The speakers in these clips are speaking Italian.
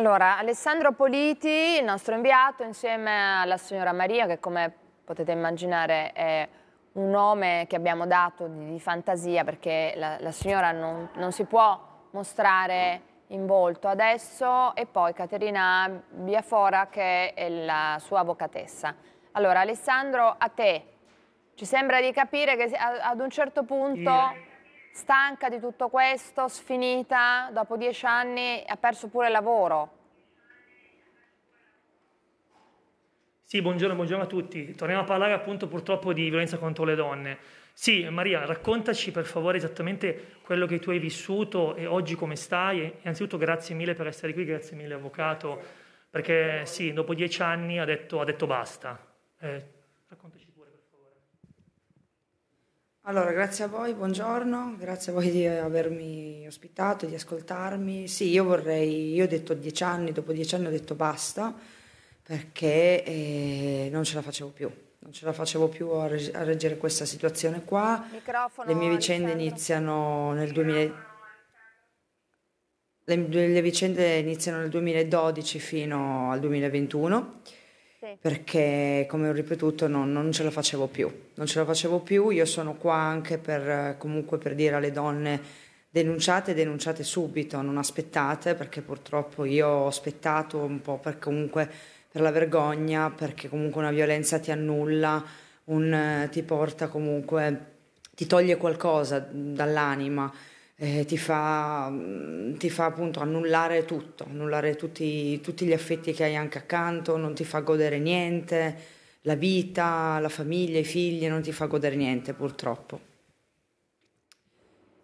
Allora, Alessandro Politi, il nostro inviato, insieme alla signora Maria, che come potete immaginare è un nome che abbiamo dato di, di fantasia, perché la, la signora non, non, si può mostrare in volto adesso, e poi Caterina Biafora, che è la sua avvocatessa. Allora, Alessandro, a te. Ci sembra di capire che ad un certo punto stanca di tutto questo, sfinita, dopo dieci anni ha perso pure il lavoro. Sì, buongiorno, buongiorno a tutti. Torniamo a parlare appunto purtroppo di violenza contro le donne. Sì, Maria, raccontaci per favore esattamente quello che tu hai vissuto e oggi come stai. E innanzitutto grazie mille per essere qui, grazie mille avvocato, perché sì, dopo dieci anni ha detto, ha detto basta. Eh, raccontaci. Allora, grazie a voi, buongiorno, grazie a voi di avermi ospitato, di ascoltarmi. Sì, io vorrei, io ho detto dieci anni, dopo dieci anni ho detto basta perché eh, non ce la facevo più, non ce la facevo più a, reg- a reggere questa situazione qua. Microfono, le mie vicende Alessandro. iniziano nel 2000... Le, le vicende iniziano nel 2012 fino al 2021 perché come ho ripetuto no, non ce la facevo più, non ce la facevo più, io sono qua anche per, comunque per dire alle donne denunciate, denunciate subito, non aspettate perché purtroppo io ho aspettato un po' per, comunque, per la vergogna, perché comunque una violenza ti annulla, un, eh, ti porta comunque, ti toglie qualcosa dall'anima eh, ti, fa, mm, ti, fa, appunto annullare tutto, annullare tutti, tutti, gli affetti che hai anche accanto, non ti fa godere niente, la vita, la famiglia, i figli, non ti fa godere niente purtroppo.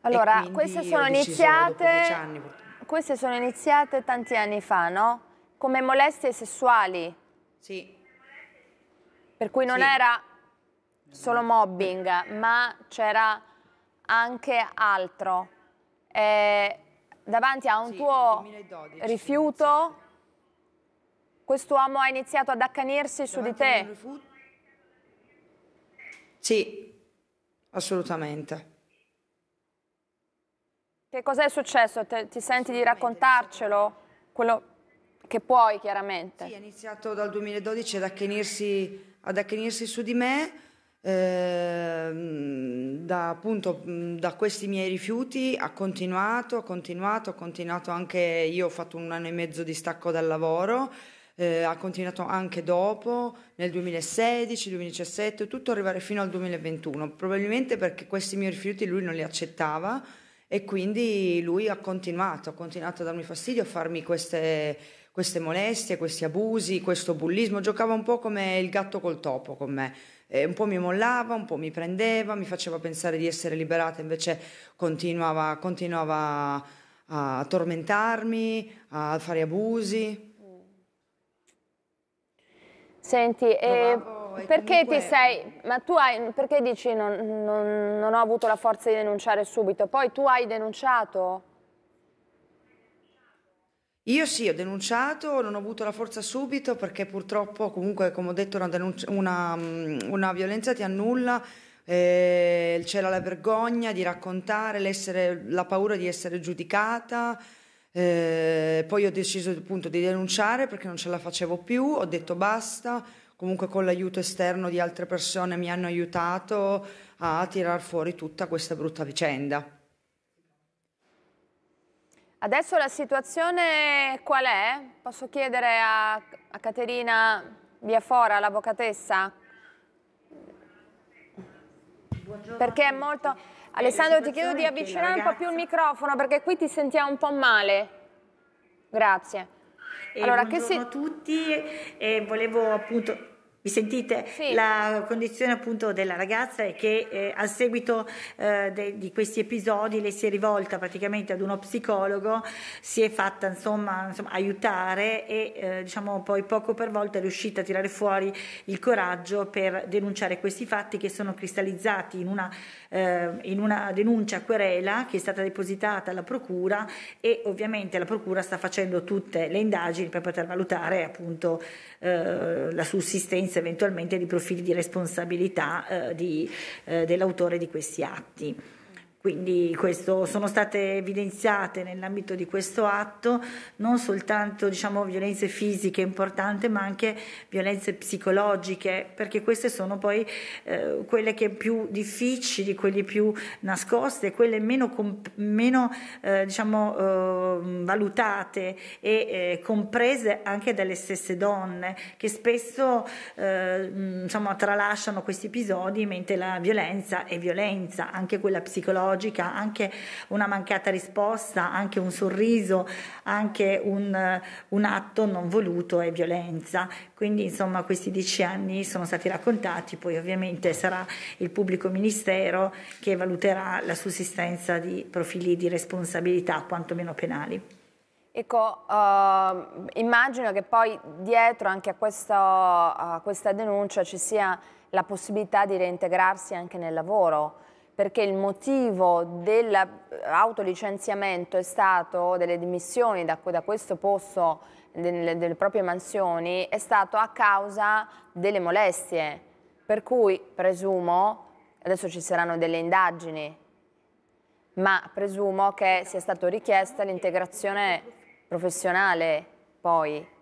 Allora, queste sono, iniziate, anni, queste sono iniziate tanti anni fa, no? Come molestie sessuali. Sì. Per cui non sì. era solo eh. mobbing, ma c'era anche altro eh, davanti a un sì, tuo 2012, rifiuto, quest'uomo ha iniziato ad accanirsi su di te? Sì, assolutamente. Che cos'è successo? Te, ti senti di raccontarcelo? Quello che puoi, chiaramente. Sì, è iniziato dal 2012 ad accanirsi, ad accanirsi su di me, Ehm, da, appunto, da questi miei rifiuti ha continuato, ha continuato, ha continuato anche io ho fatto un anno e mezzo di stacco dal lavoro, eh, ha continuato anche dopo, nel 2016, 2017, tutto arrivare fino al 2021, probabilmente perché questi miei rifiuti lui non li accettava e quindi lui ha continuato, ha continuato a darmi fastidio, a farmi queste, queste molestie, questi abusi, questo bullismo, giocava un po' come il gatto col topo con me eh, un po' mi mollava, un po' mi prendeva, mi faceva pensare di essere liberata, invece continuava, continuava a tormentarmi, a fare abusi. Senti, Provavo, eh, perché comunque... ti sei, ma tu hai, perché dici non, non, non ho avuto la forza di denunciare subito? Poi tu hai denunciato? Io sì, ho denunciato, non ho avuto la forza subito perché purtroppo comunque come ho detto una, denuncia, una, mm, una violenza ti annulla, eh, c'era la vergogna di raccontare, la paura di essere giudicata, eh, poi ho deciso appunto di denunciare perché non ce la facevo più, ho detto basta, comunque con l'aiuto esterno di altre persone mi hanno aiutato a tirar fuori tutta questa brutta vicenda. Adesso la situazione qual è? Posso chiedere a, a Caterina Biafora, l'avvocatessa? Perché è molto... Alessandro ti chiedo di avvicinare ragazza... un po' più il microfono perché qui ti sentiamo un po' male. Grazie. Eh, allora, buongiorno si... a tutti e volevo appunto mi sentite? Sì. La condizione appunto della ragazza è che eh, a seguito eh, de- di questi episodi lei si è rivolta praticamente ad uno psicologo, si è fatta insomma, insomma aiutare e eh, diciamo poi poco per volta è riuscita a tirare fuori il coraggio per denunciare questi fatti che sono cristallizzati in una, eh, in una denuncia querela che è stata depositata alla procura e ovviamente la procura sta facendo tutte le indagini per poter valutare appunto eh, la sussistenza senza eventualmente di profili di responsabilità eh, di, eh, dell'autore di questi atti. Quindi questo, sono state evidenziate nell'ambito di questo atto non soltanto diciamo, violenze fisiche importanti ma anche violenze psicologiche perché queste sono poi eh, quelle che più difficili, quelle più nascoste, quelle meno, meno eh, diciamo, eh, valutate e eh, comprese anche dalle stesse donne che spesso eh, insomma, tralasciano questi episodi mentre la violenza è violenza, anche quella psicologica psicologica, anche una mancata risposta, anche un sorriso, anche un, un atto non voluto è violenza. Quindi insomma questi dieci anni sono stati raccontati, poi ovviamente sarà il pubblico ministero che valuterà la sussistenza di profili di responsabilità, quantomeno penali. Ecco, uh, immagino che poi dietro anche a, questo, a questa denuncia ci sia la possibilità di reintegrarsi anche nel lavoro perché il motivo dell'autolicenziamento è stato, delle dimissioni da, da questo posto, delle, delle proprie mansioni, è stato a causa delle molestie. Per cui, presumo, adesso ci saranno delle indagini, ma presumo che sia stata richiesta l'integrazione professionale poi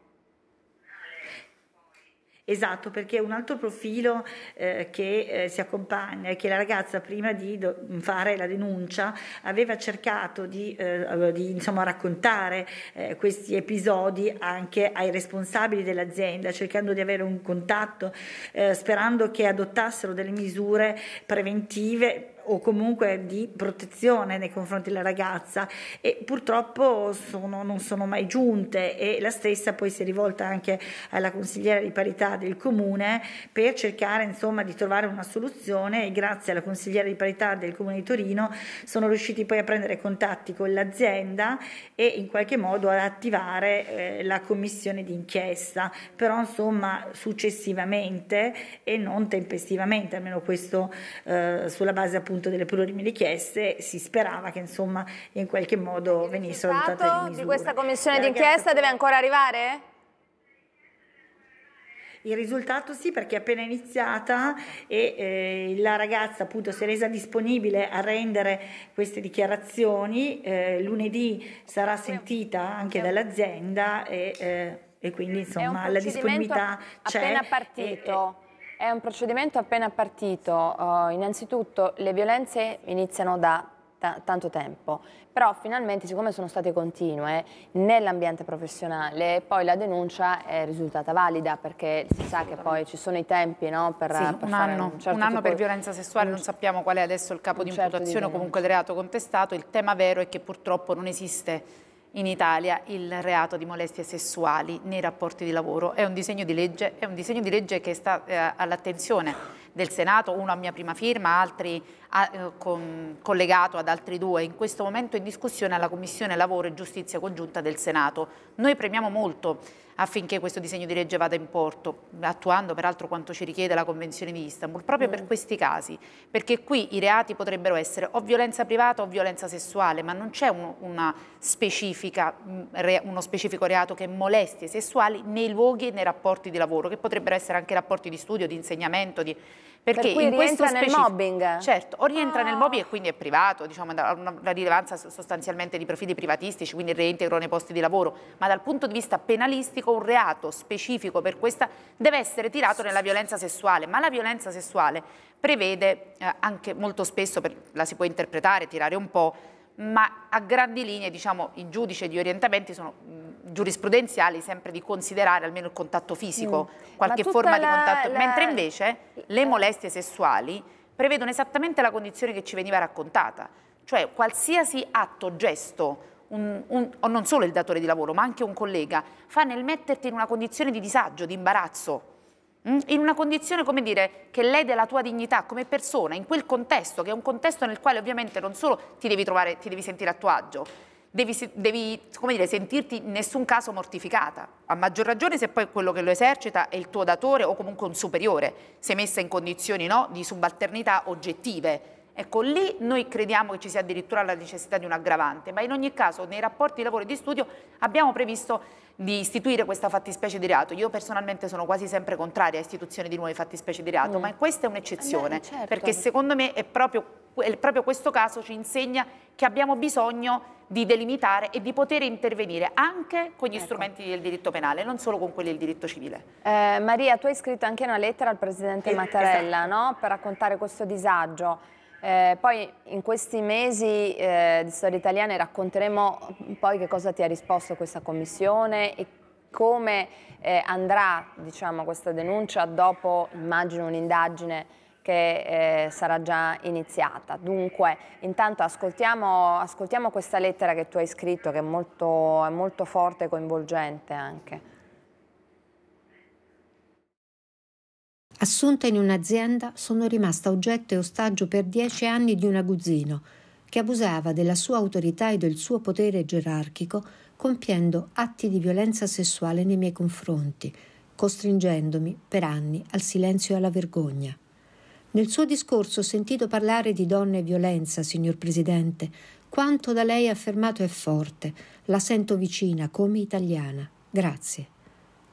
Esatto, perché un altro profilo eh, che eh, si accompagna è che la ragazza prima di do- fare la denuncia aveva cercato di, eh, di insomma, raccontare eh, questi episodi anche ai responsabili dell'azienda, cercando di avere un contatto, eh, sperando che adottassero delle misure preventive o comunque di protezione nei confronti della ragazza e purtroppo sono, non sono mai giunte e la stessa poi si è rivolta anche alla consigliera di parità del comune per cercare insomma di trovare una soluzione e grazie alla consigliera di parità del comune di Torino sono riusciti poi a prendere contatti con l'azienda e in qualche modo ad attivare eh, la commissione d'inchiesta però insomma successivamente e non tempestivamente almeno questo eh, sulla base appunto appunto delle plurime richieste si sperava che insomma in qualche modo venisse adottate le misure. di questa commissione d'inchiesta deve ancora arrivare? Il risultato sì perché è appena iniziata e eh, la ragazza appunto si è resa disponibile a rendere queste dichiarazioni, eh, lunedì sarà sentita anche dall'azienda e, eh, e, quindi insomma la disponibilità c'è. Appena partito. e, eh, è un procedimento appena partito, uh, innanzitutto le violenze iniziano da tanto tempo, però finalmente siccome sono state continue nell'ambiente professionale poi la denuncia è risultata valida perché si sa che poi ci sono i tempi no, per, sì, per un anno, un, certo un anno per violenza sessuale, non sappiamo qual è adesso il capo di certo imputazione certo di o comunque il reato contestato, il tema vero è che purtroppo non esiste in Italia il reato di molestie sessuali nei rapporti di lavoro. È un disegno di legge, disegno di legge che sta eh, all'attenzione del Senato, uno a mia prima firma, altri a, eh, con, collegato ad altri due, in questo momento è in discussione alla Commissione Lavoro e Giustizia Congiunta del Senato. Noi premiamo molto affinché questo disegno di legge vada in porto, attuando peraltro quanto ci richiede la Convenzione di Istanbul, proprio mm. per questi casi, perché qui i reati potrebbero essere o violenza privata o violenza sessuale, ma non c'è un, mm, uno specifico reato che molestie sessuali nei luoghi e nei rapporti di lavoro, che potrebbero essere anche rapporti di studio, di insegnamento, di perché per cui in rientra nel mobbing? Certo, o rientra ah. nel mobbing e quindi è privato, diciamo, ha una, una rilevanza sostanzialmente di profili privatistici, quindi il reintegro nei posti di lavoro, ma dal punto di vista penalistico un reato specifico per questa deve essere tirato nella violenza sessuale, ma la violenza sessuale prevede eh, anche molto spesso, per, la si può interpretare, tirare un po', ma a grandi linee diciamo, i giudici di orientamenti sono giurisprudenziali sempre di considerare almeno il contatto fisico, mm. qualche forma la, di contatto, la... mentre invece le eh. molestie sessuali prevedono esattamente la condizione che ci veniva raccontata, cioè qualsiasi atto, gesto, un, un, non solo il datore di lavoro ma anche un collega, fa nel metterti in una condizione di disagio, di imbarazzo, Mm? in una condizione, come dire, che lede la tua dignità come persona, in quel contesto, che è un contesto nel quale ovviamente non solo ti devi trovare, ti devi sentire a tuo agio, devi, devi dire, sentirti in nessun caso mortificata, a maggior ragione se poi quello che lo esercita è il tuo datore o comunque un superiore, sei messa in condizioni no, di subalternità oggettive, Ecco, lì noi crediamo che ci sia addirittura la necessità di un aggravante, ma in ogni caso nei rapporti di lavoro e di studio abbiamo previsto di istituire questa fattispecie di reato. Io personalmente sono quasi sempre contraria a istituzione di nuove fattispecie di reato, mm. ma questa è un'eccezione, eh, certo. perché secondo me è proprio, è proprio questo caso ci insegna che abbiamo bisogno di delimitare e di poter intervenire anche con gli ecco. strumenti del diritto penale, non solo con quelli del diritto civile. Eh, Maria, tu hai scritto anche una lettera al Presidente Mattarella esatto. no? per raccontare questo disagio. Eh, poi in questi mesi eh, di storia italiana racconteremo poi che cosa ti ha risposto questa commissione e come eh, andrà diciamo, questa denuncia dopo, immagino, un'indagine che eh, sarà già iniziata. Dunque, intanto ascoltiamo, ascoltiamo, questa lettera che tu hai scritto, che è molto, è molto forte e coinvolgente anche. Assunta in un'azienda, sono rimasta oggetto e ostaggio per dieci anni di un aguzzino che abusava della sua autorità e del suo potere gerarchico compiendo atti di violenza sessuale nei miei confronti, costringendomi per anni al silenzio e alla vergogna. Nel suo discorso ho sentito parlare di donne e violenza, signor Presidente. Quanto da lei affermato è forte. La sento vicina come italiana. Grazie.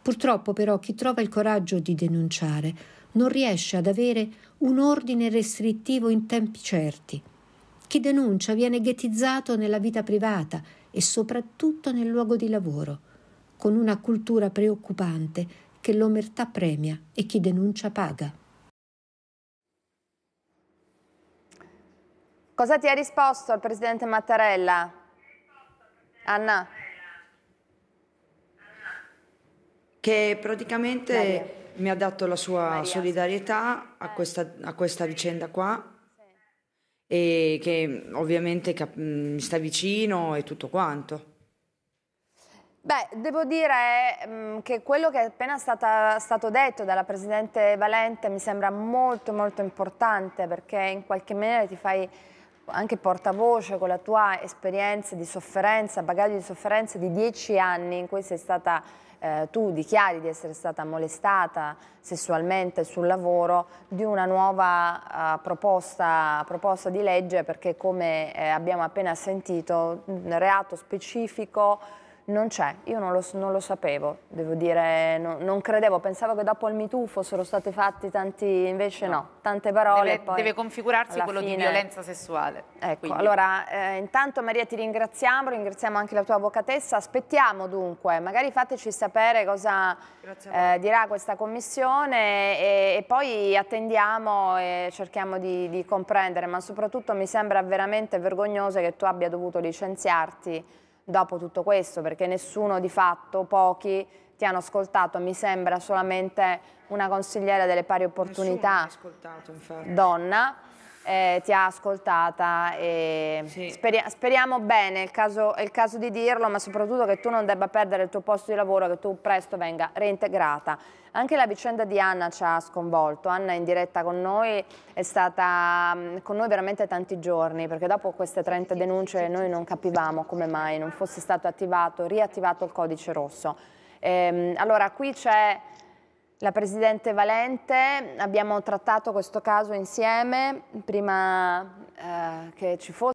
Purtroppo però chi trova il coraggio di denunciare non riesce ad avere un ordine restrittivo in tempi certi. Chi denuncia viene ghettizzato nella vita privata e soprattutto nel luogo di lavoro, con una cultura preoccupante che l'omertà premia e chi denuncia paga. Cosa ti ha risposto il presidente Mattarella? Anna. che praticamente Maria. mi ha dato la sua Maria. solidarietà a eh. questa, a questa vicenda qua e che ovviamente mm, mi sta vicino e tutto quanto. Beh, devo dire mm, che quello che è appena stata, stato detto dalla Presidente Valente mi sembra molto molto importante perché in qualche maniera ti fai anche portavoce con la tua esperienza di sofferenza, bagaglio di sofferenza di dieci anni in cui sei stata eh, tu dichiari di essere stata molestata sessualmente sul lavoro, di una nuova eh, proposta, proposta, di legge perché come eh, abbiamo appena sentito, un reato specifico non c'è, io non lo, non lo, sapevo, devo dire, no, non credevo, pensavo che dopo il MeToo fossero state fatte tanti, invece no, no tante parole. Deve, deve configurarsi quello fine... di violenza sessuale. Ecco, quindi. allora eh, intanto Maria ti ringraziamo, ringraziamo anche la tua avvocatessa, aspettiamo dunque, magari fateci sapere cosa eh, dirà questa commissione e, e, poi attendiamo e cerchiamo di, di comprendere, ma soprattutto mi sembra veramente vergognoso che tu abbia dovuto licenziarti dopo tutto questo, perché nessuno di fatto, pochi, ti hanno ascoltato, mi sembra solamente una consigliera delle pari opportunità, donna, eh, ti ha ascoltata e sì. speria speriamo bene, è il, caso, è il, caso, di dirlo, ma soprattutto che tu non debba perdere il tuo posto di lavoro, che tu presto venga reintegrata. Anche la vicenda di Anna ci ha sconvolto, Anna è in diretta con noi è stata mm, con noi veramente tanti giorni, perché dopo queste 30 denunce noi non capivamo come mai non fosse stato attivato, riattivato il codice rosso. Ehm, allora qui c'è la Presidente Valente, abbiamo trattato questo caso insieme prima eh, che ci fosse